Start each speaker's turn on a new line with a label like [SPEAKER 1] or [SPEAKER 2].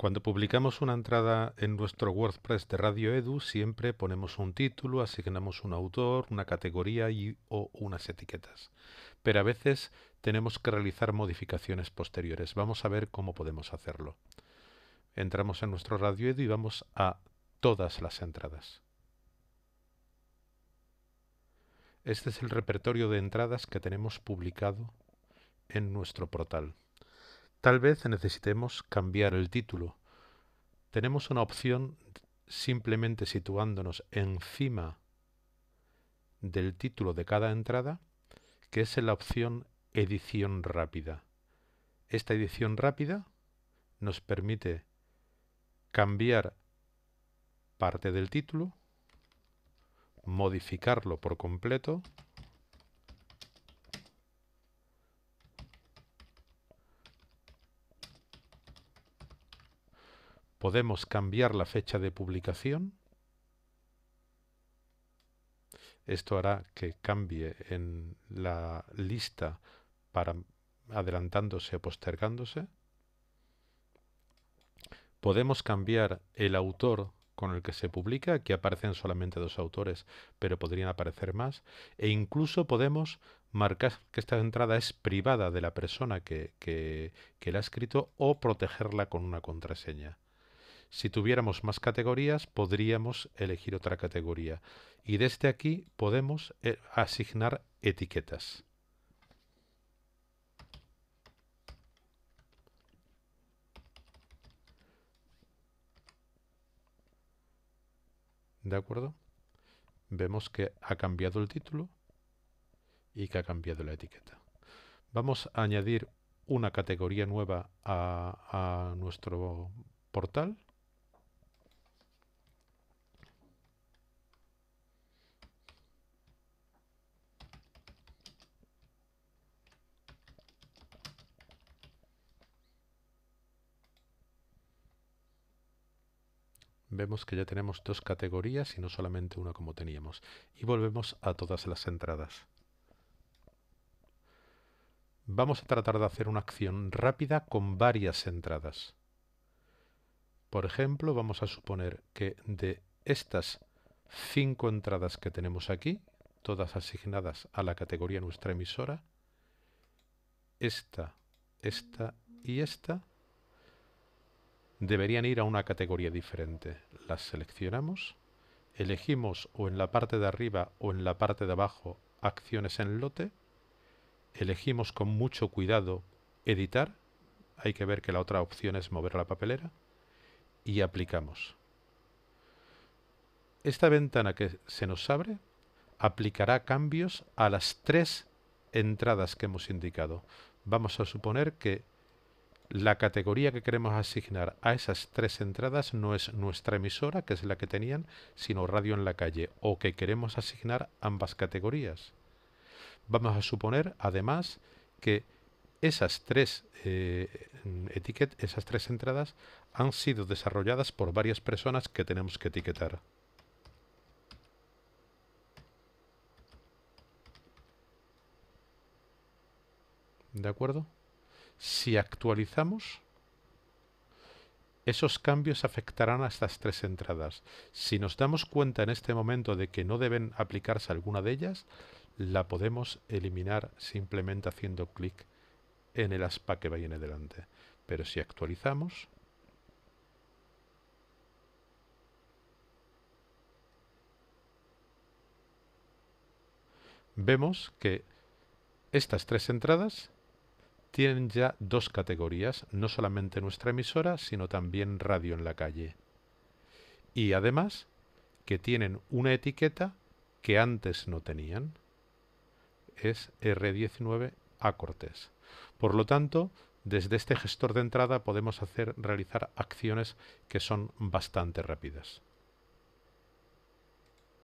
[SPEAKER 1] Cuando publicamos una entrada en nuestro WordPress de Radio Edu, siempre ponemos un título, asignamos un autor, una categoría y o unas etiquetas. Pero a veces tenemos que realizar modificaciones posteriores. Vamos a ver cómo podemos hacerlo. Entramos en nuestro Radio Edu y vamos a todas las entradas. Este es el repertorio de entradas que tenemos publicado en nuestro portal. Tal vez necesitemos cambiar el título. Tenemos una opción simplemente situándonos encima del título de cada entrada, que es la opción edición rápida. Esta edición rápida nos permite cambiar parte del título, modificarlo por completo podemos cambiar la fecha de publicación. Esto hará que cambie en la lista para adelantándose o postergándose. Podemos cambiar el autor con el que se publica, aquí aparecen solamente dos autores, pero podrían aparecer más, e incluso podemos marcar que esta entrada es privada de la persona que, que la ha escrito o protegerla con una contraseña. Si tuviéramos más categorías, podríamos elegir otra categoría. Y desde este aquí podemos eh, asignar etiquetas. ¿De acuerdo? Vemos que ha cambiado el título y que ha cambiado la etiqueta. Vamos a añadir una categoría nueva a nuestro portal. vemos que ya tenemos dos categorías y no solamente una como teníamos. Y volvemos a todas las entradas. Vamos a tratar de hacer una acción rápida con varias entradas. Por ejemplo, vamos a suponer que de estas cinco entradas que tenemos aquí, todas asignadas a la categoría nuestra emisora, esta, esta y esta, deberían ir a una categoría diferente. Las seleccionamos, elegimos o en la parte de arriba o en la parte de abajo acciones en lote, elegimos con mucho cuidado editar, hay que ver que la otra opción es mover la papelera, y aplicamos. Esta ventana que se nos abre aplicará cambios a las tres entradas que hemos indicado. Vamos a suponer que la categoría que queremos asignar a esas tres entradas no es nuestra emisora, que es la que tenían, sino radio en la calle, o que queremos asignar ambas categorías. Vamos a suponer, además, que esas tres eh, esas tres entradas han sido desarrolladas por varias personas que tenemos que etiquetar. ¿De acuerdo? Si actualizamos, esos cambios afectarán a estas tres entradas. Si nos damos cuenta en este momento de que no deben aplicarse alguna de ellas, la podemos eliminar simplemente haciendo clic en el aspa que va en adelante. Pero si actualizamos, vemos que estas tres entradas tienen ya dos categorías, no solamente nuestra emisora, sino también radio en la calle. Y además, que tienen una etiqueta que antes no tenían. Es R19 A Cortés. Por lo tanto, desde este gestor de entrada podemos hacer realizar acciones que son bastante rápidas.